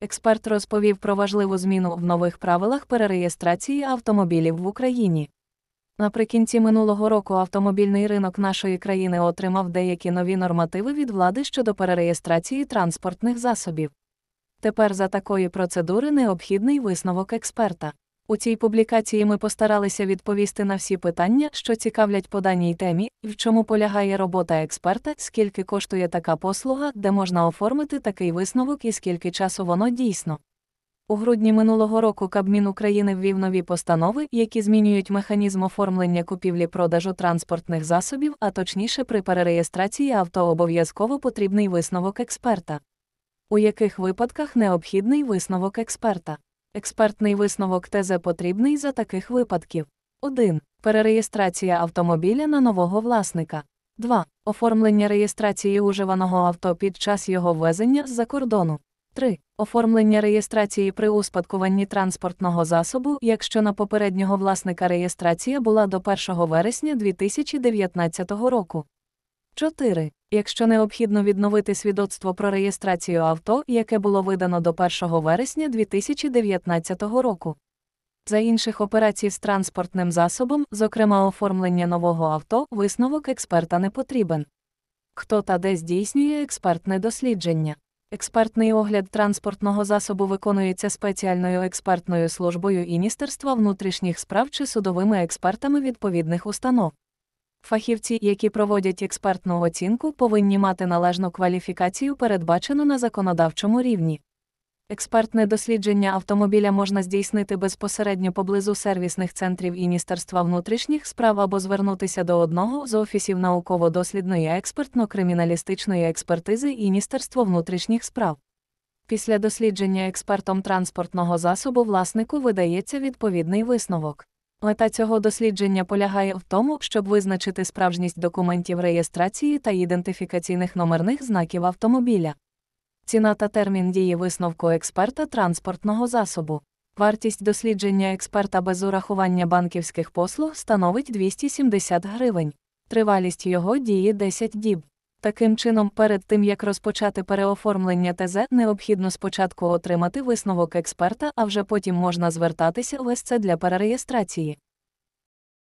Експерт розповів про важливу зміну в нових правилах перереєстрації автомобілів в Україні. Наприкінці минулого року автомобільний ринок нашої країни отримав деякі нові нормативи від влади щодо перереєстрації транспортних засобів. Тепер за такої процедури необхідний висновок експерта. У цій публікації ми постаралися відповісти на всі питання, що цікавлять по даній темі, в чому полягає робота експерта, скільки коштує така послуга, де можна оформити такий висновок і скільки часу воно дійсно. У грудні минулого року Кабмін України ввів нові постанови, які змінюють механізм оформлення купівлі продажу транспортних засобів, а точніше, при перереєстрації авто обов'язково потрібний висновок експерта. У яких випадках необхідний висновок експерта? Експертний висновок ТЗ потрібний за таких випадків. 1. Перереєстрація автомобіля на нового власника. 2. Оформлення реєстрації уживаного авто під час його ввезення з-за кордону. 3. Оформлення реєстрації при успадкуванні транспортного засобу, якщо на попереднього власника реєстрація була до 1 вересня 2019 року. 4. Якщо необхідно відновити свідоцтво про реєстрацію авто, яке було видано до 1 вересня 2019 року. За інших операцій з транспортним засобом, зокрема оформлення нового авто, висновок експерта не потрібен. Хто та де здійснює експертне дослідження? Експертний огляд транспортного засобу виконується спеціальною експертною службою Міністерства внутрішніх справ чи судовими експертами відповідних установ. Фахівці, які проводять експертну оцінку, повинні мати належну кваліфікацію, передбачену на законодавчому рівні. Експертне дослідження автомобіля можна здійснити безпосередньо поблизу сервісних центрів і Міністерства внутрішніх справ або звернутися до одного з офісів науково-дослідної експертно-криміналістичної експертизи і Міністерства внутрішніх справ. Після дослідження експертом транспортного засобу власнику видається відповідний висновок. Мета цього дослідження полягає в тому, щоб визначити справжність документів реєстрації та ідентифікаційних номерних знаків автомобіля. Ціна та термін дії висновку експерта транспортного засобу. Вартість дослідження експерта без урахування банківських послуг становить 270 гривень, тривалість його дії 10 діб. Таким чином, перед тим як розпочати переоформлення ТЗ, необхідно спочатку отримати висновок експерта, а вже потім можна звертатися в СЦ для перереєстрації.